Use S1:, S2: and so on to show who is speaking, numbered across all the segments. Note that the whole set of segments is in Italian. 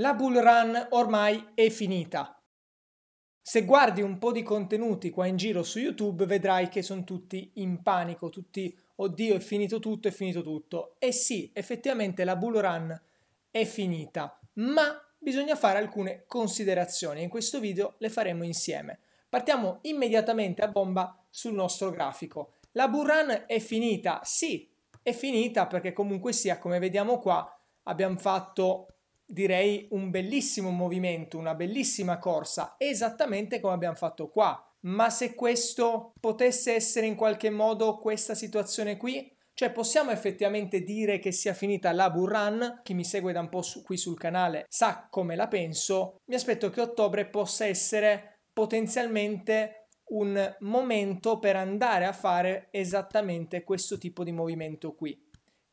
S1: La bull run ormai è finita. Se guardi un po' di contenuti qua in giro su YouTube vedrai che sono tutti in panico, tutti oddio è finito tutto, è finito tutto. E eh sì, effettivamente la bull run è finita, ma bisogna fare alcune considerazioni. In questo video le faremo insieme. Partiamo immediatamente a bomba sul nostro grafico. La bull run è finita? Sì, è finita perché comunque sia, come vediamo qua, abbiamo fatto direi un bellissimo movimento, una bellissima corsa, esattamente come abbiamo fatto qua. Ma se questo potesse essere in qualche modo questa situazione qui, cioè possiamo effettivamente dire che sia finita la Burran, chi mi segue da un po' su, qui sul canale sa come la penso, mi aspetto che ottobre possa essere potenzialmente un momento per andare a fare esattamente questo tipo di movimento qui.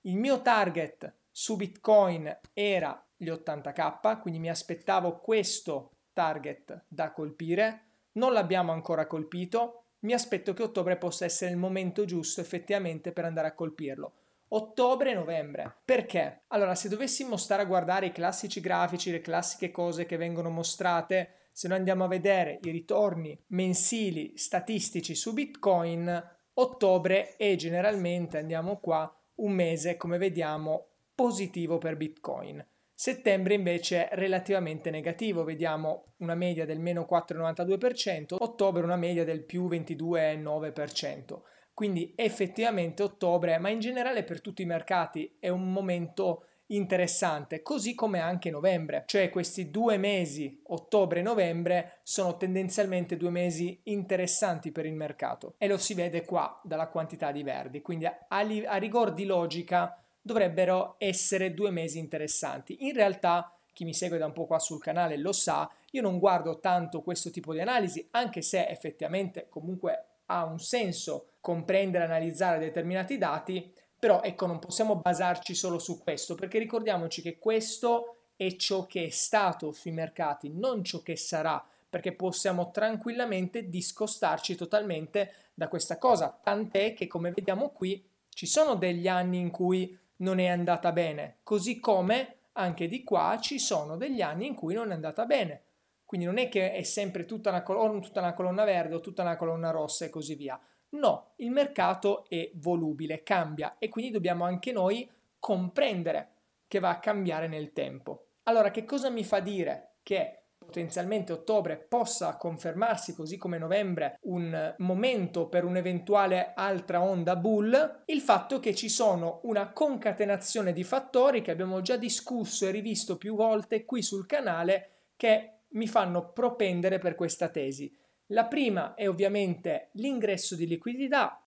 S1: Il mio target su Bitcoin era gli 80k, quindi mi aspettavo questo target da colpire, non l'abbiamo ancora colpito, mi aspetto che ottobre possa essere il momento giusto effettivamente per andare a colpirlo. Ottobre e novembre. Perché? Allora, se dovessimo stare a guardare i classici grafici, le classiche cose che vengono mostrate, se noi andiamo a vedere i ritorni mensili statistici su Bitcoin, ottobre è generalmente, andiamo qua, un mese, come vediamo, positivo per Bitcoin. Settembre invece è relativamente negativo, vediamo una media del meno 4,92%, ottobre una media del più 22,9%. Quindi effettivamente ottobre, ma in generale per tutti i mercati, è un momento interessante, così come anche novembre, cioè questi due mesi, ottobre e novembre, sono tendenzialmente due mesi interessanti per il mercato e lo si vede qua dalla quantità di verdi, quindi a, a rigor di logica dovrebbero essere due mesi interessanti. In realtà, chi mi segue da un po' qua sul canale lo sa, io non guardo tanto questo tipo di analisi, anche se effettivamente comunque ha un senso comprendere e analizzare determinati dati, però ecco, non possiamo basarci solo su questo, perché ricordiamoci che questo è ciò che è stato sui mercati, non ciò che sarà, perché possiamo tranquillamente discostarci totalmente da questa cosa, tant'è che come vediamo qui ci sono degli anni in cui non è andata bene, così come anche di qua ci sono degli anni in cui non è andata bene. Quindi non è che è sempre tutta una, colonna, tutta una colonna verde o tutta una colonna rossa e così via. No, il mercato è volubile, cambia e quindi dobbiamo anche noi comprendere che va a cambiare nel tempo. Allora, che cosa mi fa dire che potenzialmente ottobre possa confermarsi così come novembre un momento per un'eventuale altra onda bull, il fatto che ci sono una concatenazione di fattori che abbiamo già discusso e rivisto più volte qui sul canale che mi fanno propendere per questa tesi. La prima è ovviamente l'ingresso di liquidità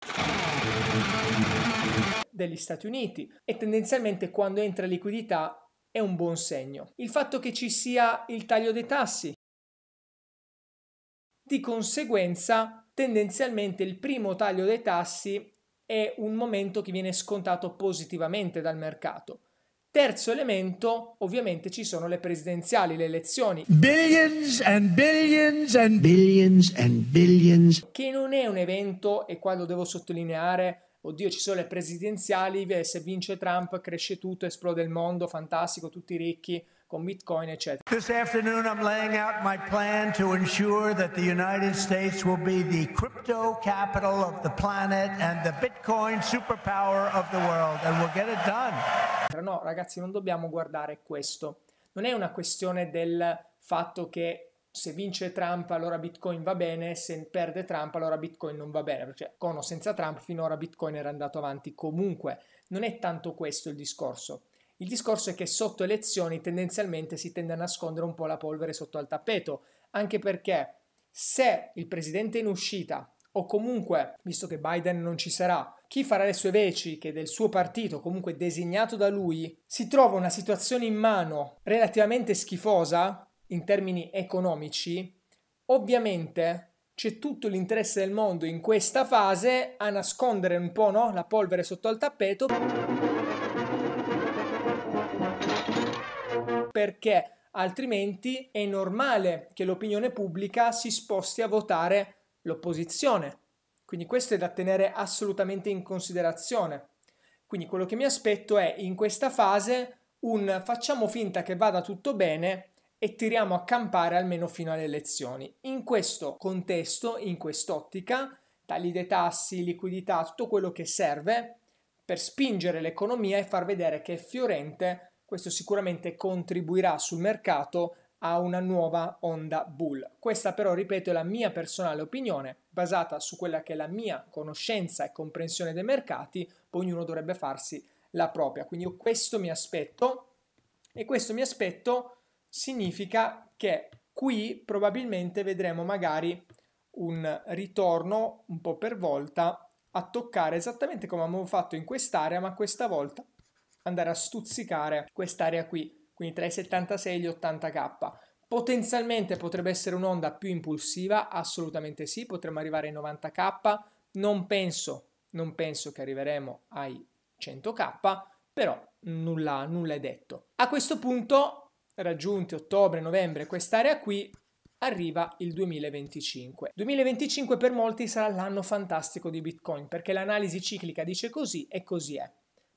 S1: degli Stati Uniti e tendenzialmente quando entra liquidità è un buon segno. Il fatto che ci sia il taglio dei tassi, di conseguenza tendenzialmente il primo taglio dei tassi è un momento che viene scontato positivamente dal mercato. Terzo elemento, ovviamente ci sono le presidenziali, le elezioni. Billions and billions and billions and billions. Che non è un evento, e qua lo devo sottolineare, oddio ci sono le presidenziali, se vince Trump cresce tutto, esplode il mondo, fantastico, tutti ricchi con Bitcoin, eccetera. This afternoon I'm laying out my plan to ensure that the United States will be the crypto capital of the planet and the Bitcoin superpower of the world and we'll get it done. No, ragazzi, non dobbiamo guardare questo. Non è una questione del fatto che se vince Trump allora Bitcoin va bene, se perde Trump allora Bitcoin non va bene, perché cioè, con o senza Trump finora Bitcoin era andato avanti comunque. Non è tanto questo il discorso. Il discorso è che sotto elezioni tendenzialmente si tende a nascondere un po' la polvere sotto al tappeto, anche perché se il presidente è in uscita o comunque, visto che Biden non ci sarà, chi farà le sue veci, che del suo partito, comunque designato da lui, si trova una situazione in mano relativamente schifosa, in termini economici, ovviamente c'è tutto l'interesse del mondo in questa fase a nascondere un po' no? la polvere sotto al tappeto. Perché altrimenti è normale che l'opinione pubblica si sposti a votare l'opposizione. Quindi questo è da tenere assolutamente in considerazione. Quindi quello che mi aspetto è in questa fase un facciamo finta che vada tutto bene e tiriamo a campare almeno fino alle elezioni. In questo contesto, in quest'ottica, tagli dei tassi, liquidità, tutto quello che serve per spingere l'economia e far vedere che è fiorente, questo sicuramente contribuirà sul mercato a una nuova onda bull. Questa però, ripeto, è la mia personale opinione, basata su quella che è la mia conoscenza e comprensione dei mercati, poi ognuno dovrebbe farsi la propria. Quindi io questo mi aspetto e questo mi aspetto significa che qui probabilmente vedremo magari un ritorno un po' per volta a toccare esattamente come abbiamo fatto in quest'area, ma questa volta andare a stuzzicare quest'area qui, quindi tra i 76 e gli 80k. Potenzialmente potrebbe essere un'onda più impulsiva, assolutamente sì, potremmo arrivare ai 90k, non penso, non penso che arriveremo ai 100k, però nulla, nulla è detto. A questo punto raggiunti ottobre, novembre, quest'area qui, arriva il 2025. 2025 per molti sarà l'anno fantastico di Bitcoin perché l'analisi ciclica dice così e così è.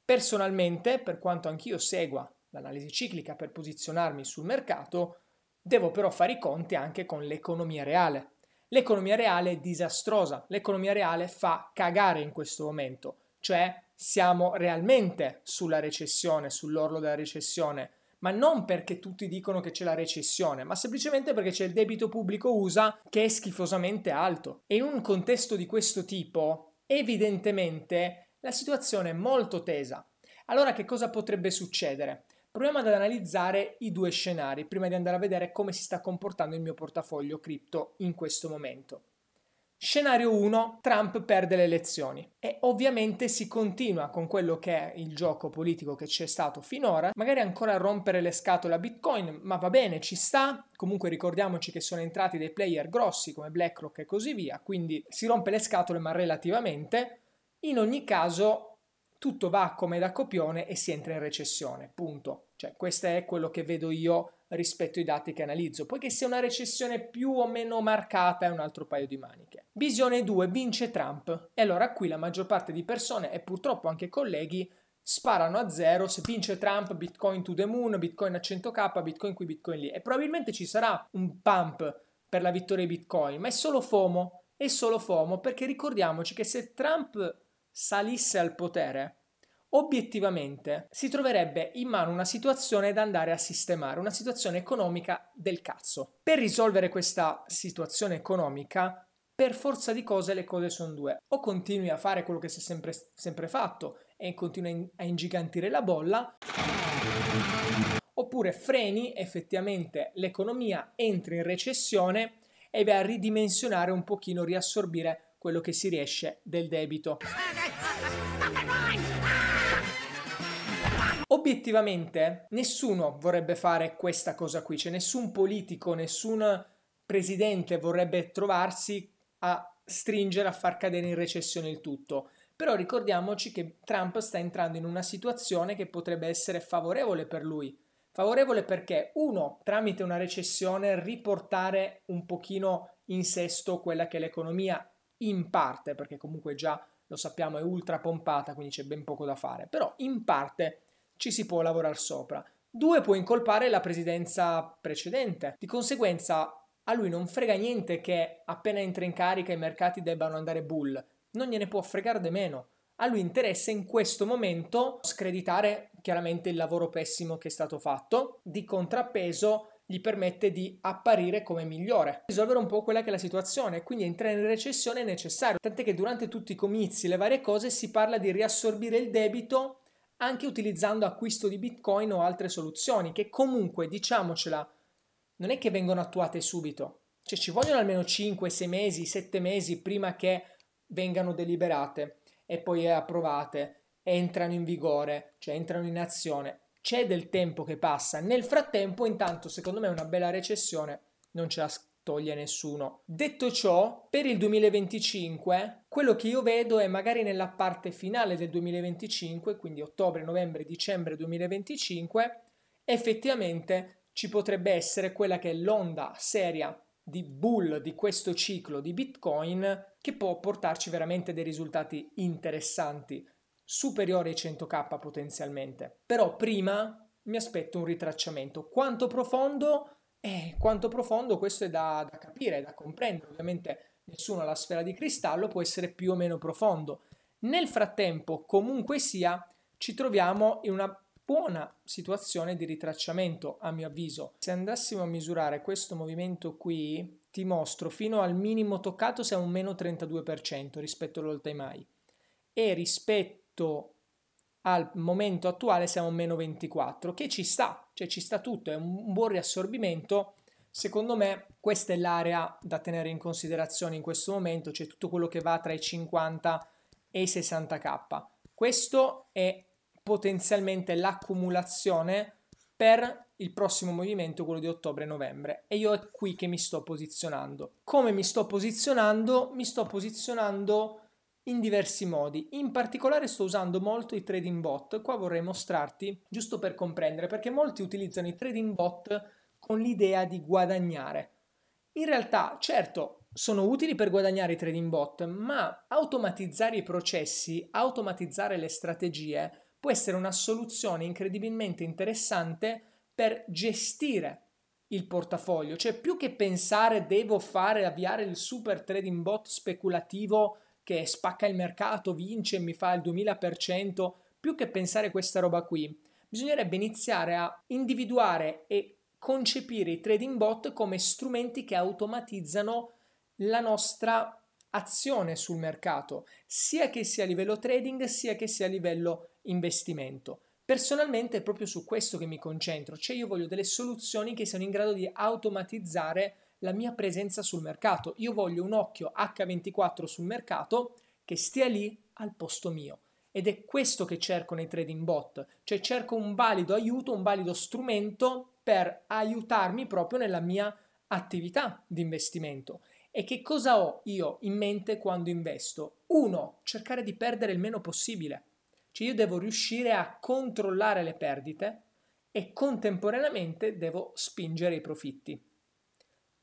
S1: Personalmente, per quanto anch'io segua l'analisi ciclica per posizionarmi sul mercato, devo però fare i conti anche con l'economia reale. L'economia reale è disastrosa, l'economia reale fa cagare in questo momento, cioè siamo realmente sulla recessione, sull'orlo della recessione ma non perché tutti dicono che c'è la recessione, ma semplicemente perché c'è il debito pubblico USA che è schifosamente alto. E in un contesto di questo tipo, evidentemente la situazione è molto tesa. Allora che cosa potrebbe succedere? Proviamo ad analizzare i due scenari prima di andare a vedere come si sta comportando il mio portafoglio cripto in questo momento. Scenario 1, Trump perde le elezioni e ovviamente si continua con quello che è il gioco politico che c'è stato finora, magari ancora a rompere le scatole a Bitcoin, ma va bene, ci sta, comunque ricordiamoci che sono entrati dei player grossi come BlackRock e così via, quindi si rompe le scatole ma relativamente, in ogni caso tutto va come da copione e si entra in recessione, punto. Cioè questo è quello che vedo io rispetto ai dati che analizzo, poiché se una recessione più o meno marcata è un altro paio di maniche. Visione 2, vince Trump. E allora qui la maggior parte di persone, e purtroppo anche colleghi, sparano a zero, se vince Trump, Bitcoin to the moon, Bitcoin a 100k, Bitcoin qui, Bitcoin lì. E probabilmente ci sarà un pump per la vittoria di Bitcoin, ma è solo FOMO, è solo FOMO, perché ricordiamoci che se Trump salisse al potere, obiettivamente si troverebbe in mano una situazione da andare a sistemare, una situazione economica del cazzo. Per risolvere questa situazione economica, per forza di cose le cose sono due. O continui a fare quello che si è sempre, sempre fatto e continui a ingigantire la bolla, oppure freni effettivamente l'economia, entri in recessione e vai a ridimensionare un pochino, riassorbire quello che si riesce del debito obiettivamente nessuno vorrebbe fare questa cosa qui, cioè nessun politico, nessun presidente vorrebbe trovarsi a stringere, a far cadere in recessione il tutto. Però ricordiamoci che Trump sta entrando in una situazione che potrebbe essere favorevole per lui. Favorevole perché, uno, tramite una recessione riportare un pochino in sesto quella che è l'economia in parte, perché comunque già lo sappiamo è ultra pompata, quindi c'è ben poco da fare, però in parte ci si può lavorare sopra. Due può incolpare la presidenza precedente. Di conseguenza a lui non frega niente che appena entra in carica i mercati debbano andare bull, non gliene può fregare di meno. A lui interessa in questo momento screditare chiaramente il lavoro pessimo che è stato fatto, di contrappeso gli permette di apparire come migliore, risolvere un po' quella che è la situazione, quindi entrare in recessione è necessario, tant'è che durante tutti i comizi, le varie cose, si parla di riassorbire il debito anche utilizzando acquisto di Bitcoin o altre soluzioni che comunque, diciamocela, non è che vengono attuate subito. Cioè ci vogliono almeno 5, 6 mesi, 7 mesi prima che vengano deliberate e poi approvate, entrano in vigore, cioè entrano in azione. C'è del tempo che passa. Nel frattempo, intanto, secondo me una bella recessione non ce la toglie nessuno. Detto ciò, per il 2025, quello che io vedo è magari nella parte finale del 2025, quindi ottobre, novembre, dicembre 2025, effettivamente ci potrebbe essere quella che è l'onda seria di bull di questo ciclo di Bitcoin che può portarci veramente dei risultati interessanti, superiori ai 100k potenzialmente. Però prima mi aspetto un ritracciamento. Quanto profondo? Eh, quanto profondo questo è da, da capire, da comprendere. Ovviamente nessuno ha la sfera di cristallo, può essere più o meno profondo. Nel frattempo, comunque sia, ci troviamo in una buona situazione di ritracciamento, a mio avviso. Se andassimo a misurare questo movimento qui, ti mostro fino al minimo toccato siamo un meno 32% rispetto all'all time high e rispetto al momento attuale siamo a meno 24, che ci sta, cioè ci sta tutto, è un buon riassorbimento. Secondo me questa è l'area da tenere in considerazione in questo momento, cioè tutto quello che va tra i 50 e i 60k. Questo è potenzialmente l'accumulazione per il prossimo movimento, quello di ottobre-novembre. E io è qui che mi sto posizionando. Come mi sto posizionando? Mi sto posizionando in diversi modi. In particolare sto usando molto i trading bot, qua vorrei mostrarti giusto per comprendere perché molti utilizzano i trading bot con l'idea di guadagnare. In realtà, certo, sono utili per guadagnare i trading bot, ma automatizzare i processi, automatizzare le strategie può essere una soluzione incredibilmente interessante per gestire il portafoglio, cioè più che pensare devo fare avviare il super trading bot speculativo che spacca il mercato, vince e mi fa il 2000%, più che pensare questa roba qui, bisognerebbe iniziare a individuare e concepire i trading bot come strumenti che automatizzano la nostra azione sul mercato, sia che sia a livello trading, sia che sia a livello investimento. Personalmente è proprio su questo che mi concentro, cioè io voglio delle soluzioni che siano in grado di automatizzare la mia presenza sul mercato. Io voglio un occhio H24 sul mercato che stia lì al posto mio. Ed è questo che cerco nei trading bot, cioè cerco un valido aiuto, un valido strumento per aiutarmi proprio nella mia attività di investimento. E che cosa ho io in mente quando investo? Uno, cercare di perdere il meno possibile. Cioè io devo riuscire a controllare le perdite e contemporaneamente devo spingere i profitti.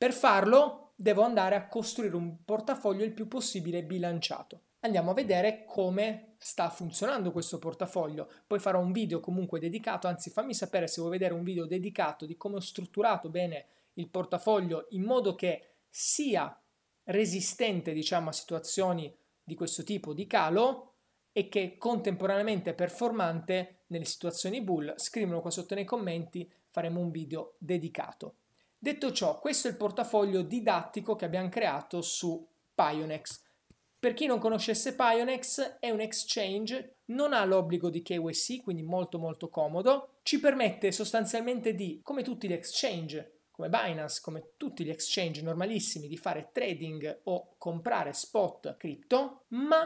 S1: Per farlo devo andare a costruire un portafoglio il più possibile bilanciato. Andiamo a vedere come sta funzionando questo portafoglio. Poi farò un video comunque dedicato, anzi fammi sapere se vuoi vedere un video dedicato di come ho strutturato bene il portafoglio in modo che sia resistente diciamo a situazioni di questo tipo di calo e che contemporaneamente performante nelle situazioni bull, scrivimelo qua sotto nei commenti, faremo un video dedicato. Detto ciò, questo è il portafoglio didattico che abbiamo creato su Pionex. Per chi non conoscesse Pionex, è un exchange, non ha l'obbligo di KYC, quindi molto molto comodo. Ci permette sostanzialmente di, come tutti gli exchange, come Binance, come tutti gli exchange normalissimi, di fare trading o comprare spot cripto, ma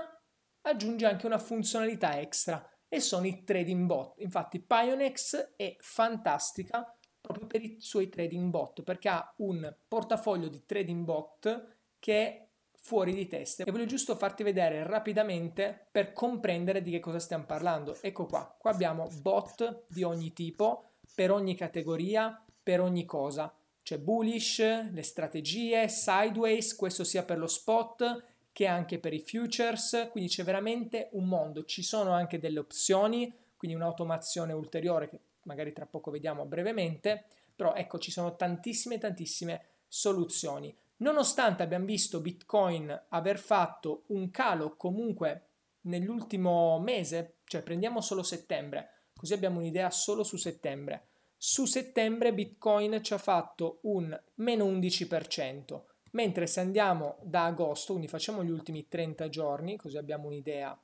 S1: aggiunge anche una funzionalità extra e sono i trading bot. Infatti Pionex è fantastica proprio per i suoi trading bot, perché ha un portafoglio di trading bot che è fuori di testa e voglio giusto farti vedere rapidamente per comprendere di che cosa stiamo parlando. Ecco qua, qua abbiamo bot di ogni tipo, per ogni categoria, per ogni cosa. C'è bullish, le strategie, sideways, questo sia per lo spot che anche per i futures, quindi c'è veramente un mondo. Ci sono anche delle opzioni, quindi un'automazione ulteriore che magari tra poco vediamo brevemente, però ecco ci sono tantissime tantissime soluzioni. Nonostante abbiamo visto Bitcoin aver fatto un calo comunque nell'ultimo mese, cioè prendiamo solo settembre, così abbiamo un'idea solo su settembre. Su settembre Bitcoin ci ha fatto un meno 11%, mentre se andiamo da agosto, quindi facciamo gli ultimi 30 giorni, così abbiamo un'idea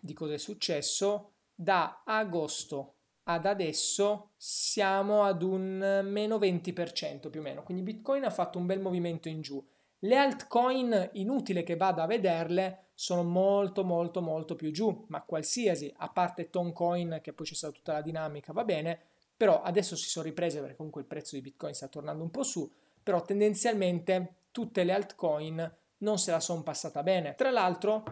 S1: di cosa è successo, da agosto ad adesso siamo ad un meno 20% più o meno, quindi Bitcoin ha fatto un bel movimento in giù. Le altcoin, inutile che vada a vederle, sono molto molto molto più giù, ma qualsiasi, a parte Toncoin che poi c'è stata tutta la dinamica, va bene, però adesso si sono riprese perché comunque il prezzo di Bitcoin sta tornando un po' su, però tendenzialmente tutte le altcoin non se la sono passata bene. Tra l'altro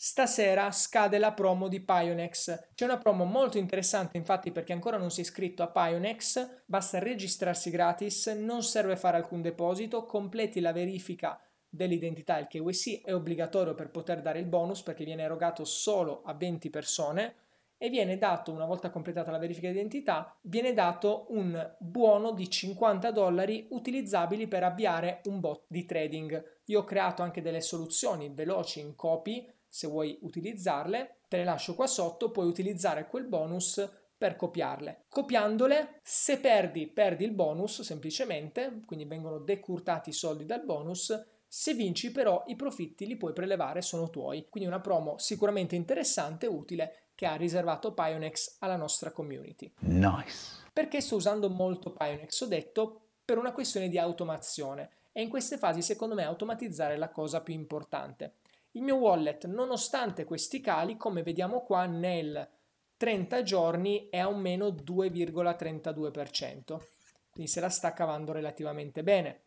S1: Stasera scade la promo di Pionex. C'è una promo molto interessante, infatti, perché ancora non si è iscritto a Pionex. Basta registrarsi gratis, non serve fare alcun deposito, completi la verifica dell'identità. Il KYC è obbligatorio per poter dare il bonus perché viene erogato solo a 20 persone e viene dato, una volta completata la verifica di identità, viene dato un buono di 50 dollari utilizzabili per avviare un bot di trading. Io ho creato anche delle soluzioni veloci in copy se vuoi utilizzarle, te le lascio qua sotto, puoi utilizzare quel bonus per copiarle. Copiandole, se perdi, perdi il bonus semplicemente, quindi vengono decurtati i soldi dal bonus. Se vinci però i profitti li puoi prelevare, sono tuoi. Quindi una promo sicuramente interessante e utile che ha riservato Pionex alla nostra community. Nice. Perché sto usando molto Pionex? Ho detto per una questione di automazione e in queste fasi secondo me automatizzare è la cosa più importante. Il mio wallet, nonostante questi cali, come vediamo qua nel 30 giorni è a un meno 2,32%, quindi se la sta cavando relativamente bene.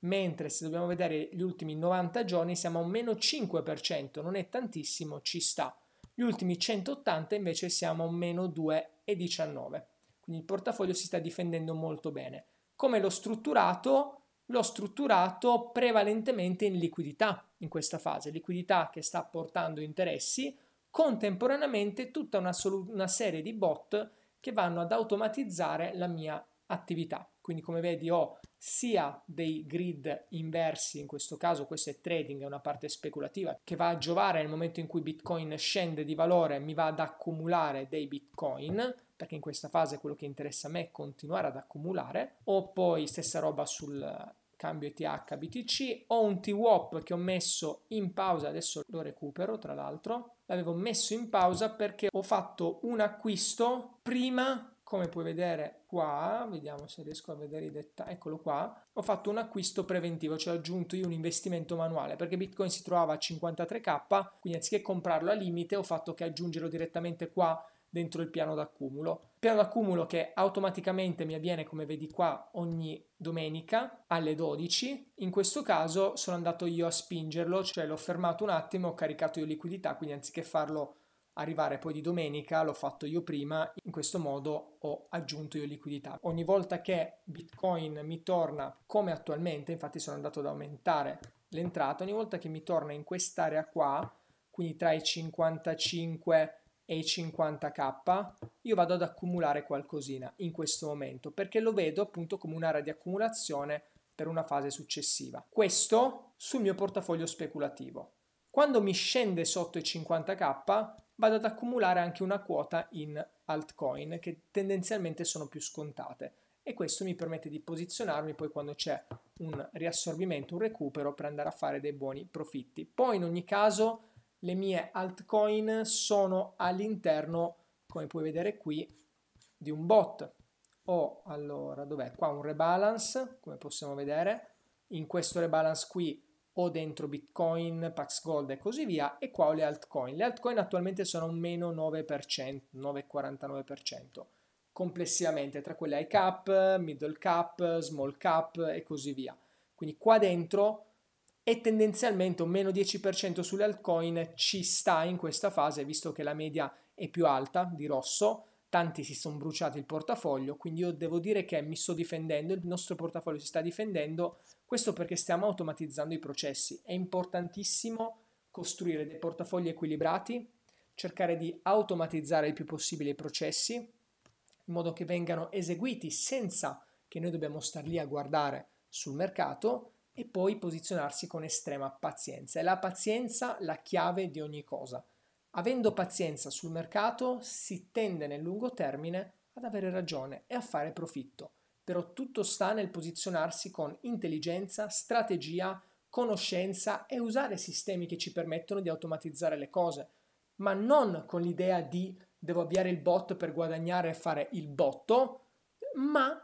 S1: Mentre se dobbiamo vedere gli ultimi 90 giorni siamo a un meno 5%, non è tantissimo, ci sta. Gli ultimi 180 invece siamo a un meno 2,19%, quindi il portafoglio si sta difendendo molto bene. Come l'ho strutturato? l'ho strutturato prevalentemente in liquidità in questa fase, liquidità che sta portando interessi, contemporaneamente tutta una, solu- una serie di bot che vanno ad automatizzare la mia attività. Quindi come vedi ho sia dei grid inversi, in questo caso questo è trading, è una parte speculativa che va a giovare nel momento in cui Bitcoin scende di valore, mi va ad accumulare dei Bitcoin, perché in questa fase quello che interessa a me è continuare ad accumulare, ho poi stessa roba sul cambio ETH BTC, ho un TWAP che ho messo in pausa, adesso lo recupero tra l'altro, l'avevo messo in pausa perché ho fatto un acquisto prima come puoi vedere qua, vediamo se riesco a vedere i dettagli, eccolo qua, ho fatto un acquisto preventivo, cioè ho aggiunto io un investimento manuale, perché Bitcoin si trovava a 53k, quindi anziché comprarlo a limite ho fatto che aggiungerlo direttamente qua dentro il piano d'accumulo. Piano d'accumulo che automaticamente mi avviene, come vedi qua, ogni domenica alle 12. In questo caso sono andato io a spingerlo, cioè l'ho fermato un attimo, ho caricato io liquidità, quindi anziché farlo arrivare poi di domenica, l'ho fatto io prima, in questo modo ho aggiunto io liquidità. Ogni volta che Bitcoin mi torna come attualmente, infatti sono andato ad aumentare l'entrata, ogni volta che mi torna in quest'area qua, quindi tra i 55 e i 50k io vado ad accumulare qualcosina in questo momento perché lo vedo appunto come un'area di accumulazione per una fase successiva. Questo sul mio portafoglio speculativo. Quando mi scende sotto i 50k vado ad accumulare anche una quota in altcoin che tendenzialmente sono più scontate e questo mi permette di posizionarmi poi quando c'è un riassorbimento, un recupero per andare a fare dei buoni profitti. Poi in ogni caso le mie altcoin sono all'interno, come puoi vedere qui, di un bot. Ho oh, allora, dov'è? Qua un rebalance, come possiamo vedere. In questo rebalance qui ho dentro Bitcoin, Pax Gold e così via, e qua ho le altcoin. Le altcoin attualmente sono meno 9%, 9,49% complessivamente tra quelle high cap, middle cap, small cap e così via. Quindi qua dentro e tendenzialmente un meno 10% sulle altcoin ci sta in questa fase visto che la media è più alta di rosso, tanti si sono bruciati il portafoglio, quindi io devo dire che mi sto difendendo, il nostro portafoglio si sta difendendo, questo perché stiamo automatizzando i processi, è importantissimo costruire dei portafogli equilibrati, cercare di automatizzare il più possibile i processi in modo che vengano eseguiti senza che noi dobbiamo star lì a guardare sul mercato e poi posizionarsi con estrema pazienza. È la pazienza la chiave di ogni cosa. Avendo pazienza sul mercato si tende nel lungo termine ad avere ragione e a fare profitto, però tutto sta nel posizionarsi con intelligenza, strategia, conoscenza e usare sistemi che ci permettono di automatizzare le cose, ma non con l'idea di devo avviare il bot per guadagnare e fare il botto, ma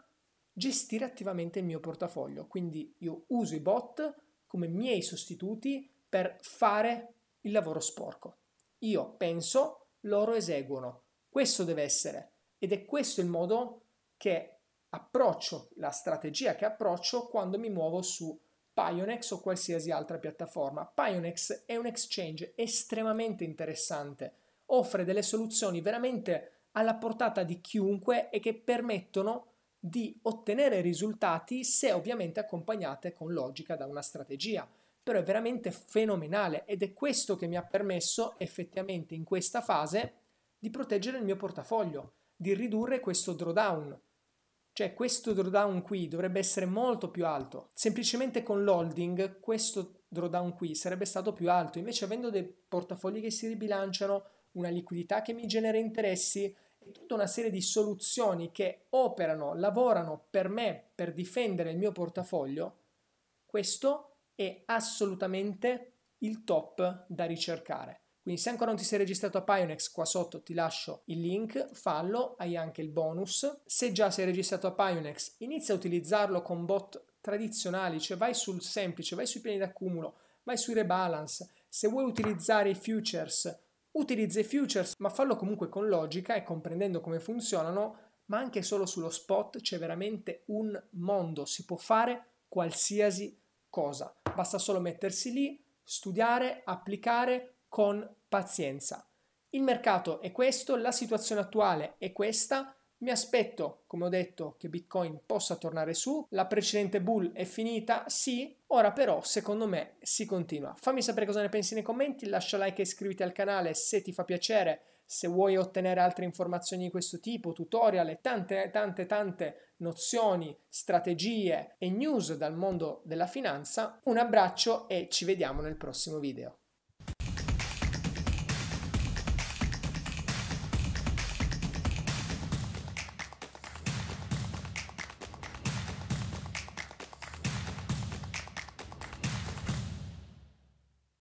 S1: gestire attivamente il mio portafoglio. Quindi io uso i bot come miei sostituti per fare il lavoro sporco. Io penso, loro eseguono. Questo deve essere ed è questo il modo che approccio, la strategia che approccio quando mi muovo su Pionex o qualsiasi altra piattaforma. Pionex è un exchange estremamente interessante, offre delle soluzioni veramente alla portata di chiunque e che permettono di ottenere risultati se ovviamente accompagnate con logica da una strategia. Però è veramente fenomenale ed è questo che mi ha permesso effettivamente in questa fase di proteggere il mio portafoglio, di ridurre questo drawdown. Cioè questo drawdown qui dovrebbe essere molto più alto. Semplicemente con l'holding questo drawdown qui sarebbe stato più alto. Invece avendo dei portafogli che si ribilanciano, una liquidità che mi genera interessi tutta una serie di soluzioni che operano, lavorano per me per difendere il mio portafoglio, questo è assolutamente il top da ricercare. Quindi se ancora non ti sei registrato a Pionex, qua sotto ti lascio il link, fallo, hai anche il bonus. Se già sei registrato a Pionex, inizia a utilizzarlo con bot tradizionali, cioè vai sul semplice, vai sui piani d'accumulo, vai sui rebalance. Se vuoi utilizzare i futures, Utilizza i futures, ma fallo comunque con logica e comprendendo come funzionano, ma anche solo sullo spot c'è veramente un mondo, si può fare qualsiasi cosa, basta solo mettersi lì, studiare, applicare con pazienza. Il mercato è questo, la situazione attuale è questa, mi aspetto, come ho detto, che Bitcoin possa tornare su. La precedente bull è finita, sì. Ora però, secondo me, si continua. Fammi sapere cosa ne pensi nei commenti, lascia like e iscriviti al canale se ti fa piacere. Se vuoi ottenere altre informazioni di questo tipo, tutorial e tante, tante, tante nozioni, strategie e news dal mondo della finanza, un abbraccio e ci vediamo nel prossimo video.